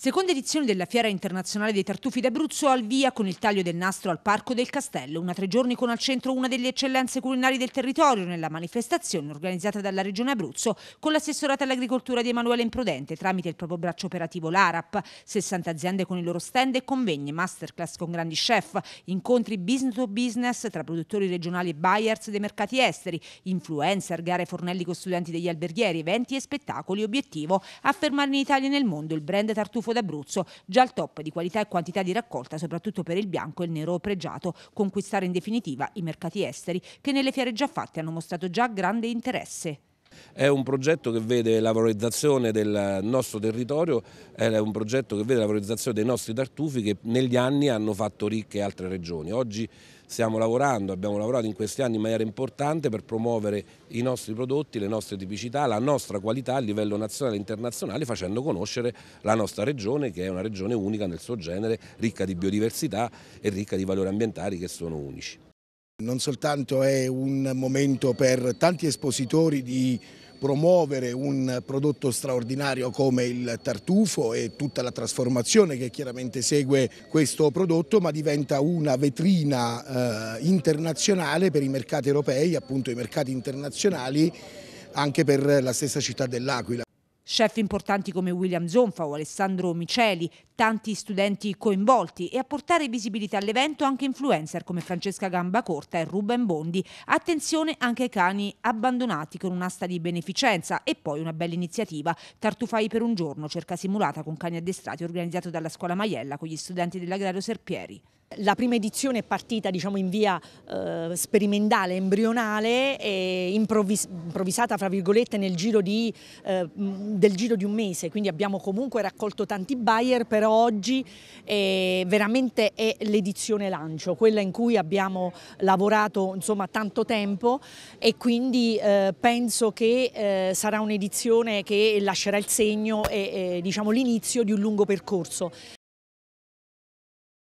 Seconda edizione della Fiera Internazionale dei Tartufi d'Abruzzo al via con il taglio del nastro al Parco del Castello, una tre giorni con al centro una delle eccellenze culinarie del territorio nella manifestazione organizzata dalla Regione Abruzzo con l'assessorata all'agricoltura di Emanuele Imprudente tramite il proprio braccio operativo l'ARAP, 60 aziende con i loro stand e convegni, masterclass con grandi chef, incontri business to business tra produttori regionali e buyers dei mercati esteri, influencer, gare fornelli con studenti degli alberghieri, eventi e spettacoli, obiettivo affermare in Italia e nel mondo il brand tartufo tartufo d'Abruzzo, già al top di qualità e quantità di raccolta, soprattutto per il bianco e il nero pregiato, conquistare in definitiva i mercati esteri che nelle fiere già fatte hanno mostrato già grande interesse. È un progetto che vede la valorizzazione del nostro territorio, è un progetto che vede la valorizzazione dei nostri tartufi che negli anni hanno fatto ricche altre regioni. Oggi stiamo lavorando, abbiamo lavorato in questi anni in maniera importante per promuovere i nostri prodotti, le nostre tipicità, la nostra qualità a livello nazionale e internazionale facendo conoscere la nostra regione che è una regione unica nel suo genere, ricca di biodiversità e ricca di valori ambientali che sono unici. Non soltanto è un momento per tanti espositori di promuovere un prodotto straordinario come il tartufo e tutta la trasformazione che chiaramente segue questo prodotto, ma diventa una vetrina eh, internazionale per i mercati europei, appunto i mercati internazionali, anche per la stessa città dell'Aquila. Chef importanti come William Zonfa o Alessandro Miceli, tanti studenti coinvolti e a portare visibilità all'evento anche influencer come Francesca Gambacorta e Ruben Bondi. Attenzione anche ai cani abbandonati con un'asta di beneficenza e poi una bella iniziativa, Tartufai per un giorno, cerca simulata con cani addestrati organizzato dalla Scuola Maiella con gli studenti dell'Agrario Serpieri. La prima edizione è partita diciamo, in via eh, sperimentale, embrionale e improvvis improvvisata nel giro, di, eh, del giro di un mese, quindi abbiamo comunque raccolto tanti buyer, però oggi eh, veramente è l'edizione lancio, quella in cui abbiamo lavorato insomma, tanto tempo e quindi eh, penso che eh, sarà un'edizione che lascerà il segno e diciamo, l'inizio di un lungo percorso.